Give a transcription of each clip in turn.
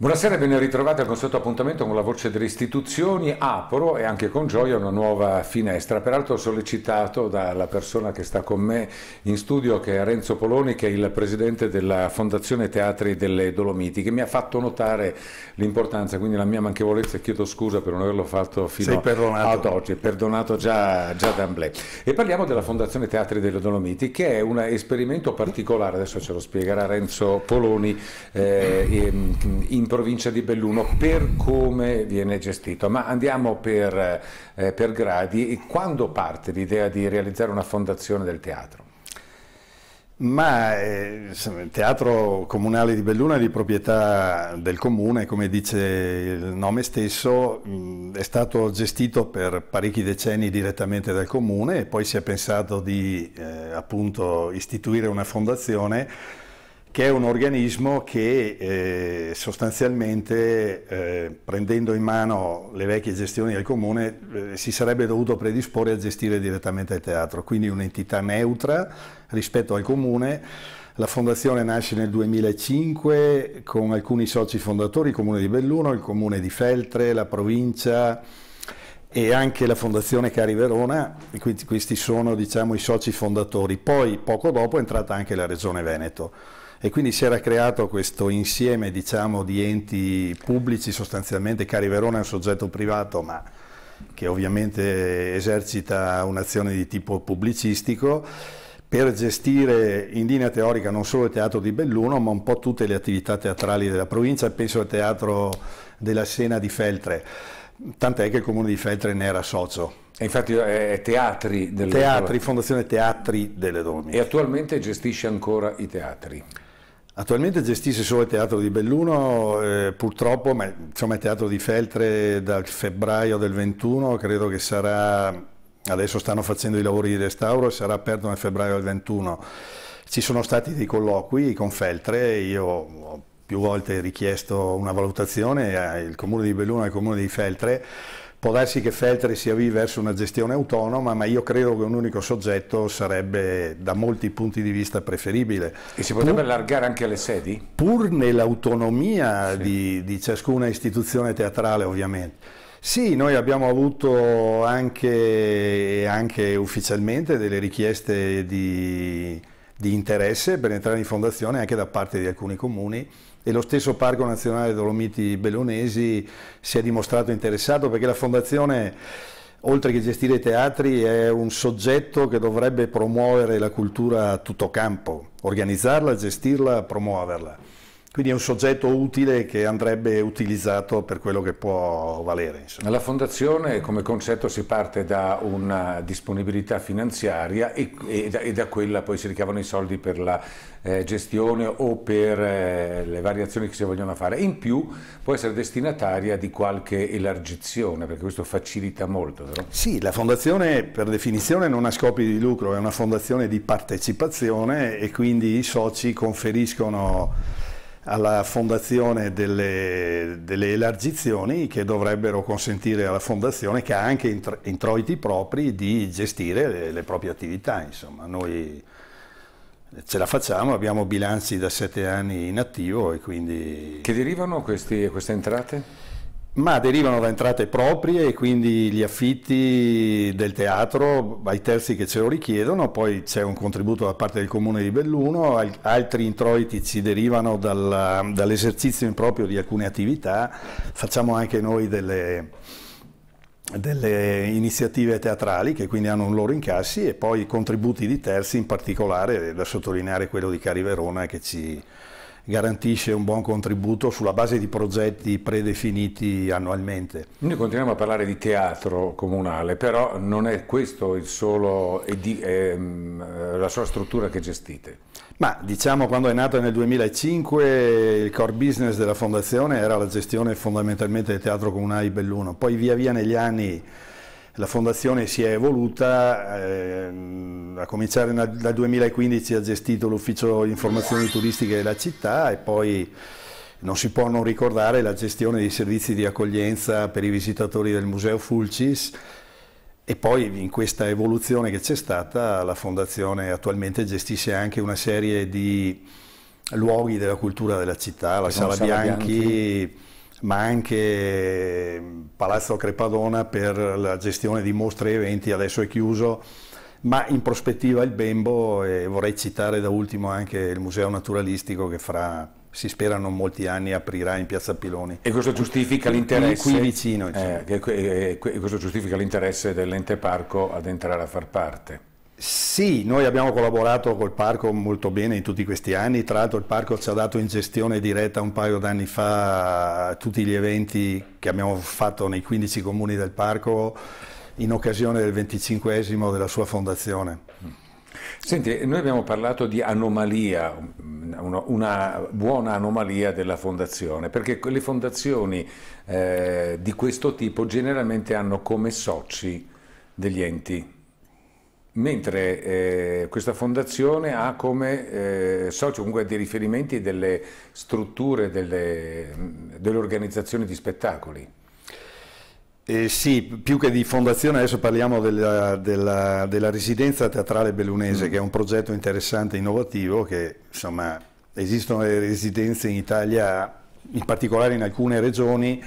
Buonasera e ben ritrovati al consueto appuntamento con la voce delle istituzioni. Apro e anche con gioia una nuova finestra, peraltro sollecitato dalla persona che sta con me in studio, che è Renzo Poloni, che è il presidente della Fondazione Teatri delle Dolomiti, che mi ha fatto notare l'importanza, quindi la mia manchevolezza e chiedo scusa per non averlo fatto fino ad oggi, perdonato già, già d'amblè. E parliamo della Fondazione Teatri delle Dolomiti, che è un esperimento particolare, adesso ce lo spiegherà Renzo Poloni, eh, ehm, in provincia di Belluno per come viene gestito, ma andiamo per, eh, per gradi. E quando parte l'idea di realizzare una fondazione del teatro? Ma eh, il teatro comunale di Belluno è di proprietà del comune, come dice il nome stesso, mh, è stato gestito per parecchi decenni direttamente dal comune e poi si è pensato di eh, appunto, istituire una fondazione che è un organismo che eh, sostanzialmente eh, prendendo in mano le vecchie gestioni del comune eh, si sarebbe dovuto predisporre a gestire direttamente il teatro, quindi un'entità neutra rispetto al comune. La fondazione nasce nel 2005 con alcuni soci fondatori, il comune di Belluno, il comune di Feltre, la provincia, e anche la Fondazione Cari Verona, questi sono diciamo, i soci fondatori. Poi poco dopo è entrata anche la Regione Veneto e quindi si era creato questo insieme diciamo, di enti pubblici sostanzialmente, Cari Verona è un soggetto privato ma che ovviamente esercita un'azione di tipo pubblicistico per gestire in linea teorica non solo il teatro di Belluno ma un po' tutte le attività teatrali della provincia, penso al teatro della Sena di Feltre, tant'è che il comune di Feltre ne era socio. E infatti eh, è Teatri delle Teatri, Fondazione Teatri delle Dolomiti. E attualmente gestisce ancora i teatri. Attualmente gestisce solo il teatro di Belluno, eh, purtroppo, ma insomma il teatro di Feltre dal febbraio del 21 credo che sarà, adesso stanno facendo i lavori di restauro e sarà aperto nel febbraio del 21. Ci sono stati dei colloqui con Feltre, io ho più volte richiesto una valutazione al eh, comune di Belluno e al comune di Feltre, Può darsi che Feltri si avvii verso una gestione autonoma, ma io credo che un unico soggetto sarebbe da molti punti di vista preferibile. E si potrebbe pur, allargare anche alle sedi? Pur nell'autonomia sì. di, di ciascuna istituzione teatrale, ovviamente. Sì, noi abbiamo avuto anche, anche ufficialmente delle richieste di, di interesse per entrare in fondazione anche da parte di alcuni comuni e lo stesso Parco Nazionale Dolomiti Bellonesi si è dimostrato interessato perché la Fondazione oltre che gestire i teatri, è un soggetto che dovrebbe promuovere la cultura a tutto campo, organizzarla, gestirla, promuoverla. Quindi è un soggetto utile che andrebbe utilizzato per quello che può valere. Insomma. La fondazione come concetto si parte da una disponibilità finanziaria e, e, da, e da, quella poi si ricavano i soldi per la eh, gestione o per eh, le variazioni che si vogliono fare. In più può essere destinataria di qualche elargizione perché questo facilita molto. Però. Sì, la fondazione per definizione non ha scopi di lucro, è una fondazione di partecipazione e quindi i soci conferiscono alla fondazione delle, delle, elargizioni che dovrebbero consentire alla fondazione che ha anche introiti propri di gestire le, le proprie attività. Insomma, noi ce la facciamo, abbiamo bilanci da sette anni in attivo e quindi... Che derivano questi, queste entrate? ma derivano da entrate proprie e quindi gli affitti del teatro ai terzi che ce lo richiedono, poi c'è un contributo da parte del comune di Belluno, altri introiti ci derivano dall'esercizio dall improprio di alcune attività, facciamo anche noi delle, delle iniziative teatrali che quindi hanno un loro incassi e poi contributi di terzi in particolare, da sottolineare quello di Cari Verona che ci garantisce un buon contributo sulla base di progetti predefiniti annualmente. Noi continuiamo a parlare di teatro comunale, però non è questo il solo, di, è mm, la sola struttura che gestite. Ma diciamo quando è nata nel 2005 il core business della fondazione era la gestione fondamentalmente del teatro comunale di Belluno, poi via via negli anni la fondazione si è evoluta. Ehm, a cominciare dal 2015 ha gestito l'ufficio informazioni turistiche della città e poi non si può non ricordare la gestione dei servizi di accoglienza per i visitatori del Museo Fulcis e poi in questa evoluzione che c'è stata la Fondazione attualmente gestisce anche una serie di luoghi della cultura della città, la Sala, Sala Bianchi, Bianchi, ma anche Palazzo Crepadona per la gestione di mostre e eventi, adesso è chiuso ma in prospettiva il Bembo e vorrei citare da ultimo anche il Museo Naturalistico che fra si spera non molti anni aprirà in Piazza Piloni. E questo giustifica l'interesse qui vicino, eh, e, eh, e, questo giustifica l'interesse dell'ente parco ad entrare a far parte. Sì, noi abbiamo collaborato col parco molto bene in tutti questi anni, tra l'altro il parco ci ha dato in gestione diretta un paio d'anni fa tutti gli eventi che abbiamo fatto nei 15 comuni del parco in occasione del 25 della sua fondazione. Senti, noi abbiamo parlato di anomalia, una buona anomalia della fondazione, perché le fondazioni eh, di questo tipo generalmente hanno come soci degli enti, mentre eh, questa fondazione ha come eh, socio comunque dei riferimenti delle strutture, delle, delle organizzazioni di spettacoli. Eh sì, più che di fondazione adesso parliamo della, della, della Residenza Teatrale Bellunese, mm. che è un progetto interessante e innovativo che insomma esistono le residenze in Italia, in particolare in alcune regioni,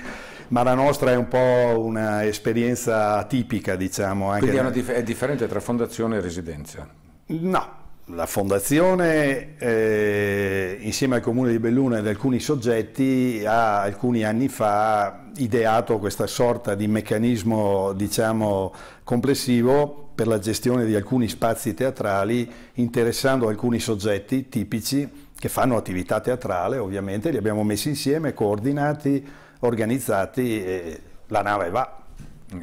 ma la nostra è un po' un'esperienza atipica diciamo. Quindi è, dif è differente tra fondazione e residenza? No, la fondazione... Eh insieme al comune di Belluno ed alcuni soggetti ha alcuni anni fa ideato questa sorta di meccanismo diciamo, complessivo per la gestione di alcuni spazi teatrali interessando alcuni soggetti tipici che fanno attività teatrale ovviamente, li abbiamo messi insieme, coordinati, organizzati e la nave va.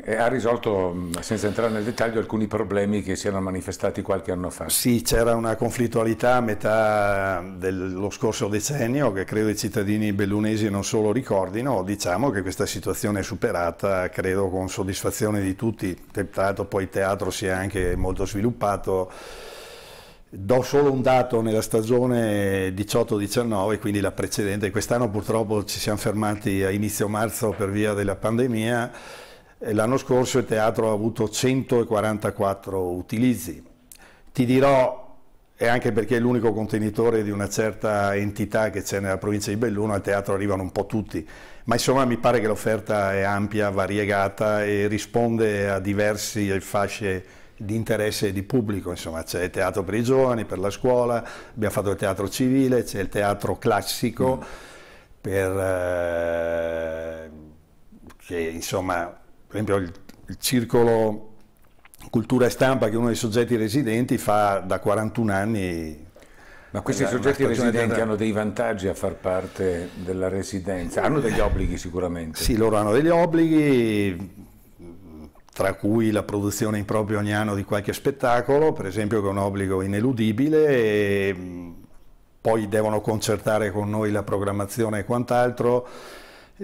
E ha risolto, mm, senza entrare nel dettaglio, alcuni problemi che si erano manifestati qualche anno fa. Sì, c'era una conflittualità a metà dello scorso decennio che credo i cittadini bellunesi non solo ricordino, diciamo che questa situazione è superata, credo con soddisfazione di tutti, tra poi il teatro si è anche molto sviluppato. Do solo un dato nella stagione 18-19, quindi la precedente, quest'anno purtroppo ci siamo fermati a inizio marzo per via della pandemia L'anno scorso il teatro ha avuto 144 utilizzi. Ti dirò, e anche perché è l'unico contenitore di una certa entità che c'è nella provincia di Belluno, al teatro arrivano un po' tutti, ma insomma mi pare che l'offerta è ampia, variegata e risponde a diverse fasce di interesse di pubblico, insomma c'è il teatro per i giovani, per la scuola, abbiamo fatto il teatro civile, c'è il teatro classico, mm. per, eh, che insomma per esempio il, il circolo cultura e stampa che è uno dei soggetti residenti fa da 41 anni ma questi la, soggetti residenti della... hanno dei vantaggi a far parte della residenza, hanno degli obblighi sicuramente. Sì, loro hanno degli obblighi, tra cui la produzione in proprio ogni anno di qualche spettacolo, per esempio che è un obbligo ineludibile, poi devono concertare con noi la programmazione e quant'altro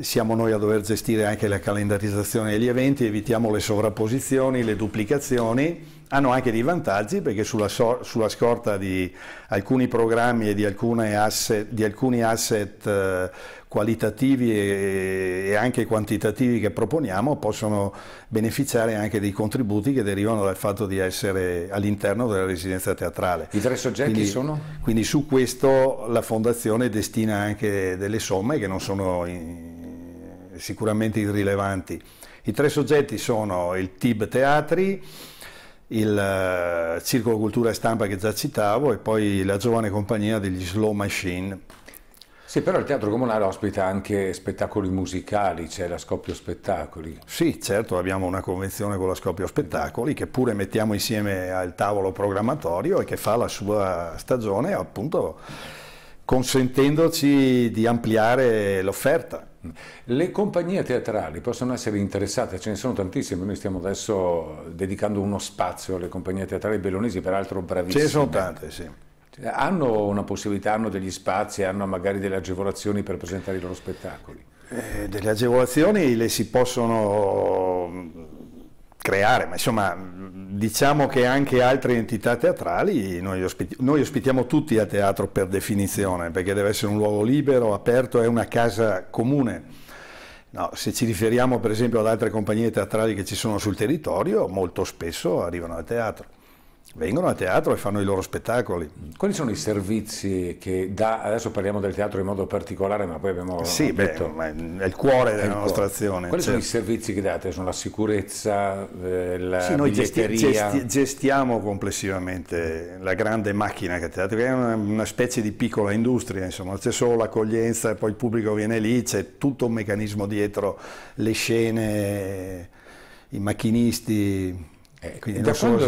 siamo noi a dover gestire anche la calendarizzazione degli eventi, evitiamo le sovrapposizioni, le duplicazioni, hanno anche dei vantaggi perché sulla, so, sulla scorta di alcuni programmi e di, asset, di alcuni asset eh, qualitativi e, e, anche quantitativi che proponiamo possono beneficiare anche dei contributi che derivano dal fatto di essere all'interno della residenza teatrale. I tre soggetti quindi, sono? Quindi su questo la Fondazione destina anche delle somme che non sono... In, sicuramente irrilevanti. I tre soggetti sono il TIB Teatri, il eh, Circolo Cultura e Stampa che già citavo e poi la giovane compagnia degli Slow Machine. Sì, però il Teatro Comunale ospita anche spettacoli musicali, c'è la Scoppio Spettacoli. Sì, certo, abbiamo una convenzione con la Scoppio Spettacoli che pure mettiamo insieme al tavolo programmatorio e che fa la sua stagione appunto consentendoci di ampliare l'offerta. Le compagnie teatrali possono essere interessate, ce ne sono tantissime, noi stiamo adesso dedicando uno spazio alle compagnie teatrali bellonesi, peraltro bravissime. Ce ne sono tante, sì. Cioè, hanno una possibilità, hanno degli spazi, hanno magari delle agevolazioni per presentare i loro spettacoli? Eh, delle agevolazioni le si possono creare, ma insomma diciamo che anche altre entità teatrali, noi, ospiti noi, ospitiamo tutti a teatro per definizione, perché deve essere un luogo libero, aperto, è una casa comune. No, se ci riferiamo per esempio ad altre compagnie teatrali che ci sono sul territorio, molto spesso arrivano al teatro vengono a teatro e fanno i loro spettacoli. Quali sono i servizi che da adesso parliamo del teatro in modo particolare, ma poi abbiamo Sì, detto, beh, è il cuore è della il cuore. nostra azione. Quali certo. sono i certo. servizi che date? Sono la sicurezza, eh, la Sì, noi gesti, gesti, gestiamo complessivamente la grande macchina che è teatro, che è una, una, specie di piccola industria, insomma, c'è solo l'accoglienza, poi il pubblico viene lì, c'è tutto un meccanismo dietro, le scene, i macchinisti eh, quindi da quando,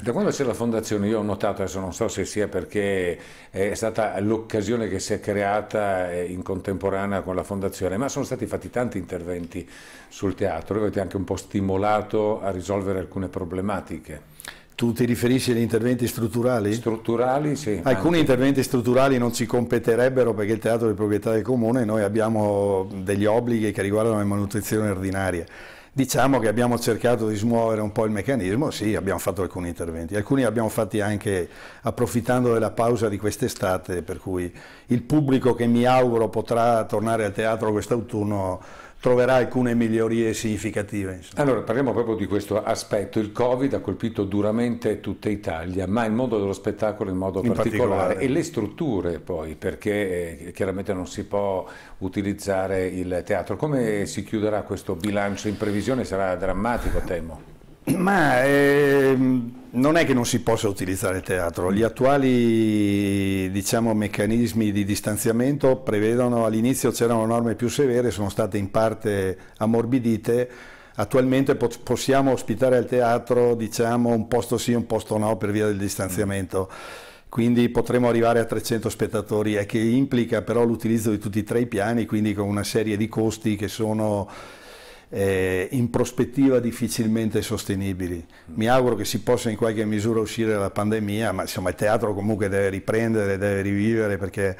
Da quando c'è la fondazione io ho notato, adesso non so se sia perché è stata l'occasione che si è creata eh, in contemporanea con la fondazione, ma sono stati fatti tanti interventi sul teatro, avete anche un po' stimolato a risolvere alcune problematiche. Tu ti riferisci agli interventi strutturali? Strutturali, sì. Alcuni anche. interventi strutturali non ci competerebbero perché il teatro è di proprietà del comune e noi abbiamo degli obblighi che riguardano la manutenzione ordinaria. Diciamo che abbiamo cercato di smuovere un po' il meccanismo, sì, abbiamo fatto alcuni interventi, alcuni li abbiamo fatti anche approfittando della pausa di quest'estate, per cui il pubblico che mi auguro potrà tornare al teatro quest'autunno troverà alcune migliorie significative. Insomma. Allora parliamo proprio di questo aspetto, il Covid ha colpito duramente tutta Italia, ma il mondo dello spettacolo in modo in particolare, particolare, e le strutture poi, perché eh, chiaramente non si può utilizzare il teatro. Come si chiuderà questo bilancio in previsione? Sarà drammatico, temo. Ma ehm, non è che non si possa utilizzare il teatro, gli attuali diciamo, meccanismi di distanziamento prevedono, all'inizio c'erano norme più severe, sono state in parte ammorbidite, attualmente possiamo ospitare al teatro diciamo, un posto sì, un posto no per via del distanziamento quindi potremo arrivare a 300 spettatori, che implica però l'utilizzo di tutti e tre i piani, quindi con una serie di costi che sono eh, in prospettiva difficilmente sostenibili. Mm. Mi auguro che si possa in qualche misura uscire dalla pandemia, ma insomma il teatro comunque deve riprendere, deve rivivere perché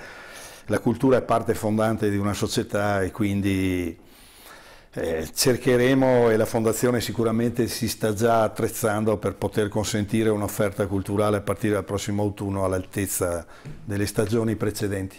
la cultura è parte fondante di una società e quindi eh, cercheremo e la Fondazione sicuramente si sta già attrezzando per poter consentire un'offerta culturale a partire dal prossimo autunno all'altezza delle stagioni precedenti.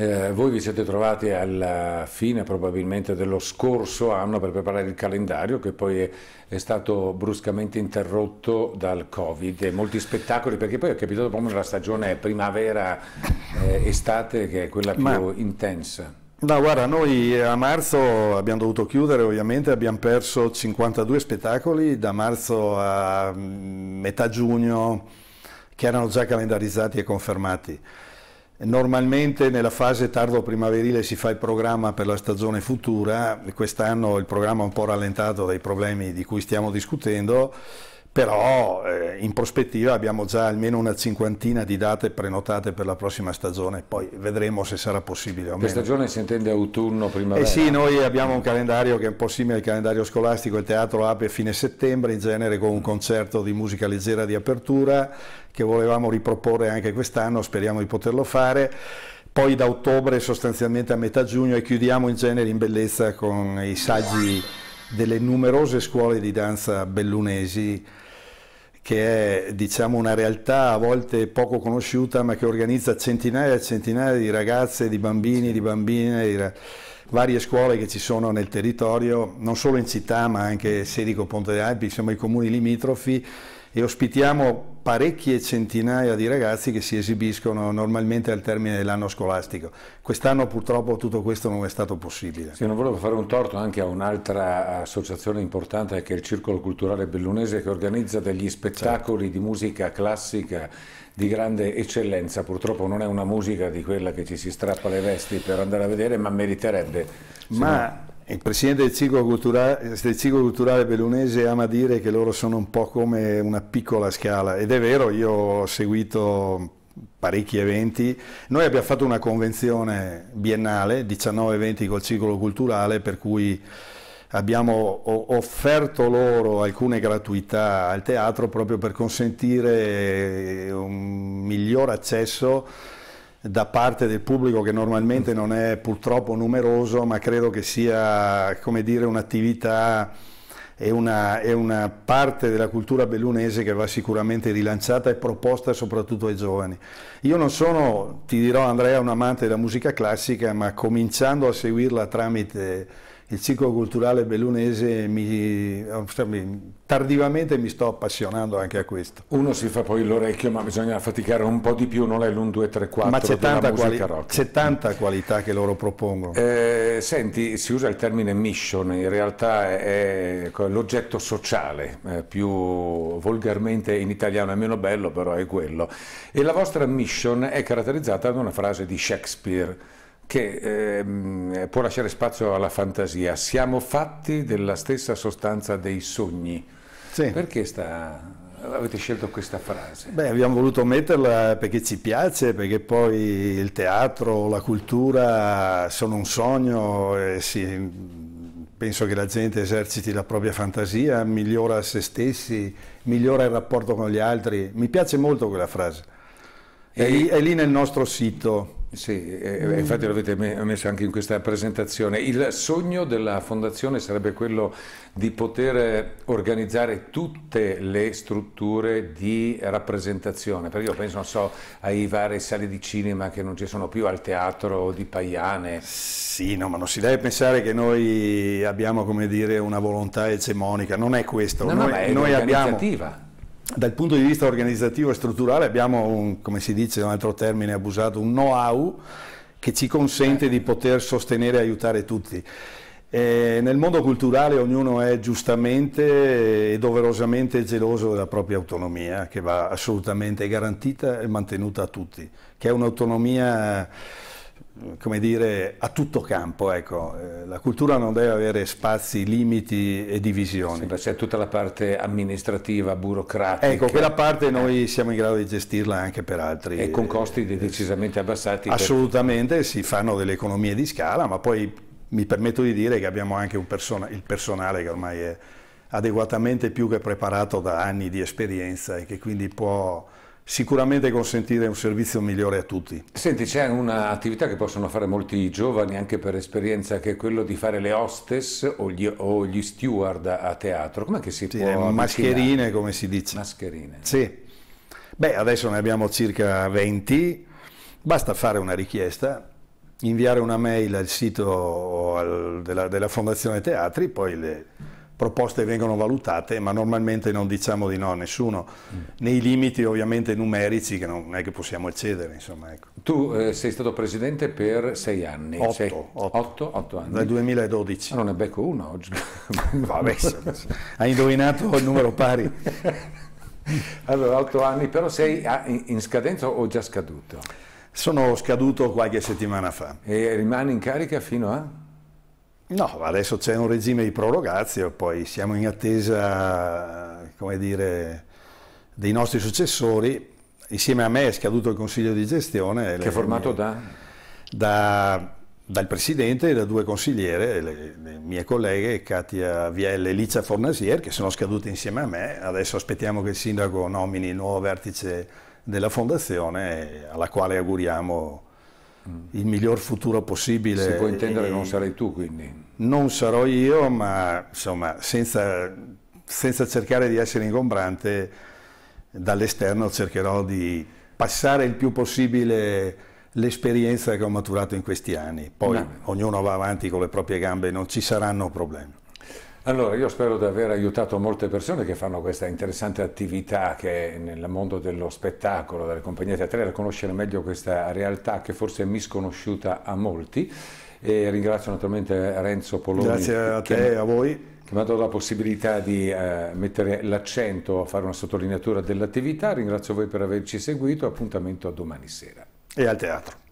Eh, voi vi siete trovati alla fine probabilmente dello scorso anno per preparare il calendario che poi è, è stato bruscamente interrotto dal Covid e molti spettacoli perché poi è capitato proprio nella stagione primavera-estate eh, che è quella più Ma, intensa. No, guarda, noi a marzo abbiamo dovuto chiudere, ovviamente abbiamo perso 52 spettacoli da marzo a mm, metà giugno che erano già calendarizzati e confermati. Normalmente nella fase tardo primaverile si fa il programma per la stagione futura, quest'anno il programma è un po' rallentato dai problemi di cui stiamo discutendo però eh, in prospettiva abbiamo già almeno una cinquantina di date prenotate per la prossima stagione, poi vedremo se sarà possibile o meno. Per stagione si intende autunno, primavera? Eh sì, noi abbiamo un calendario che è un po' simile al calendario scolastico, il teatro apre a fine settembre, in genere con un concerto di musica leggera di apertura che volevamo riproporre anche quest'anno, speriamo di poterlo fare poi da ottobre sostanzialmente a metà giugno e chiudiamo in genere in bellezza con i saggi delle numerose scuole di danza bellunesi che è diciamo, una realtà a volte poco conosciuta ma che organizza centinaia e centinaia di ragazze, di bambini, di bambine, di ra- varie scuole che ci sono nel territorio, non solo in città ma anche Serico, Ponte dei Alpi, insomma i comuni limitrofi e ospitiamo parecchie centinaia di ragazzi che si esibiscono normalmente al termine dell'anno scolastico. Quest'anno purtroppo tutto questo non è stato possibile. Sì, non volevo fare un torto anche a un'altra associazione importante che è il Circolo Culturale Bellunese che organizza degli spettacoli certo. di musica classica di grande eccellenza. Purtroppo non è una musica di quella che ci si strappa le vesti per andare a vedere, ma meriterebbe. Ma il presidente del ciclo, culturale, del ciclo culturale bellunese ama dire che loro sono un po' come una piccola scala ed è vero, io ho seguito parecchi eventi. Noi abbiamo fatto una convenzione biennale, 19 eventi col ciclo culturale, per cui abbiamo offerto loro alcune gratuità al teatro proprio per consentire un miglior accesso da parte del pubblico che normalmente non è purtroppo numeroso, ma credo che sia un'attività e una, una, parte della cultura bellunese che va sicuramente rilanciata e proposta soprattutto ai giovani. Io non sono, ti dirò Andrea, un amante della musica classica, ma cominciando a seguirla tramite il ciclo culturale bellunese cioè, mi, tardivamente mi sto appassionando anche a questo. Uno si fa poi l'orecchio ma bisogna faticare un po' di più, non è l'1, 2, 3, 4 ma c'è tanta, quali tanta qualità che loro propongono. Eh, senti, si usa il termine mission, in realtà è l'oggetto sociale, eh, più volgarmente in italiano è meno bello però è quello. E la vostra mission è caratterizzata da una frase di Shakespeare che eh, può lasciare spazio alla fantasia. Siamo fatti della stessa sostanza dei sogni. Sì. Perché sta avete scelto questa frase? Beh, abbiamo voluto metterla perché ci piace, perché poi il teatro, la cultura sono un sogno, sì, penso che la gente eserciti la propria fantasia, migliora se stessi, migliora il rapporto con gli altri. Mi piace molto quella frase. E... È, lì, è lì nel nostro sito. Sì, eh, infatti l'avete messo anche in questa presentazione. Il sogno della Fondazione sarebbe quello di poter organizzare tutte le strutture di rappresentazione, perché io penso, so, ai vari sali di cinema che non ci sono più, al teatro di Paiane. Sì, no, ma non si deve pensare che noi abbiamo, come dire, una volontà egemonica, non è questo. No, noi, ma è noi abbiamo dal punto di vista organizzativo e strutturale abbiamo, un, come si dice in un altro termine abusato, un know-how che ci consente di poter sostenere e aiutare tutti. E eh, nel mondo culturale ognuno è giustamente e doverosamente geloso della propria autonomia, che va assolutamente garantita e mantenuta a tutti, che è un'autonomia come dire, a tutto campo. Ecco. Eh, la cultura non deve avere spazi, limiti e divisioni. Sì, c'è tutta la parte amministrativa, burocratica. Ecco, quella parte noi siamo in grado di gestirla anche per altri. E con eh, costi eh, decisamente abbassati. Assolutamente, per... si fanno delle economie di scala, ma poi mi permetto di dire che abbiamo anche persona, il personale che ormai è adeguatamente più che preparato da anni di esperienza e che quindi può sicuramente consentire un servizio migliore a tutti. Senti, c'è un'attività che possono fare molti giovani anche per esperienza che è quello di fare le hostess o gli, o gli steward a teatro. Com'è che si sì, può... Mascherine avvicinare? come si dice. Mascherine. Sì. Beh, adesso ne abbiamo circa 20, basta fare una richiesta, inviare una mail al sito della, della Fondazione Teatri, poi le proposte vengono valutate, ma normalmente non diciamo di no a nessuno, mm. nei limiti ovviamente numerici che non è che possiamo eccedere. Insomma, ecco. Tu eh, sei stato presidente per sei anni. Otto, sei... Otto. Otto, otto anni. Dal 2012. Ma ah, non ne becco uno oggi. Vabbè, hai indovinato il numero pari. allora, otto anni, però sei ah, in scadenza o già scaduto? Sono scaduto qualche settimana fa. E rimani in carica fino a? No, adesso c'è un regime di prorogazio, poi siamo in attesa, dire, dei nostri successori. Insieme a me è scaduto il consiglio di gestione. Che è formato mie, da? da? Dal presidente e da due consigliere, le, le mie colleghe Katia Vielle e Licia Fornasier, che sono scadute insieme a me. Adesso aspettiamo che il sindaco nomini il nuovo vertice della fondazione, alla quale auguriamo il miglior futuro possibile. Si può intendere che non sarai tu quindi? Non sarò io, ma insomma, senza, senza cercare di essere ingombrante, dall'esterno cercherò di passare il più possibile l'esperienza che ho maturato in questi anni. Poi no. ognuno va avanti con le proprie gambe, non ci saranno problemi. Allora, io spero di aver aiutato molte persone che fanno questa interessante attività che è nel mondo dello spettacolo, delle compagnie teatrali, a conoscere meglio questa realtà che forse è misconosciuta a molti. E ringrazio naturalmente Renzo Poloni. Grazie a te e a voi che mi ha dato la possibilità di eh, mettere l'accento, fare una sottolineatura dell'attività. Ringrazio voi per averci seguito, appuntamento a domani sera. E al teatro.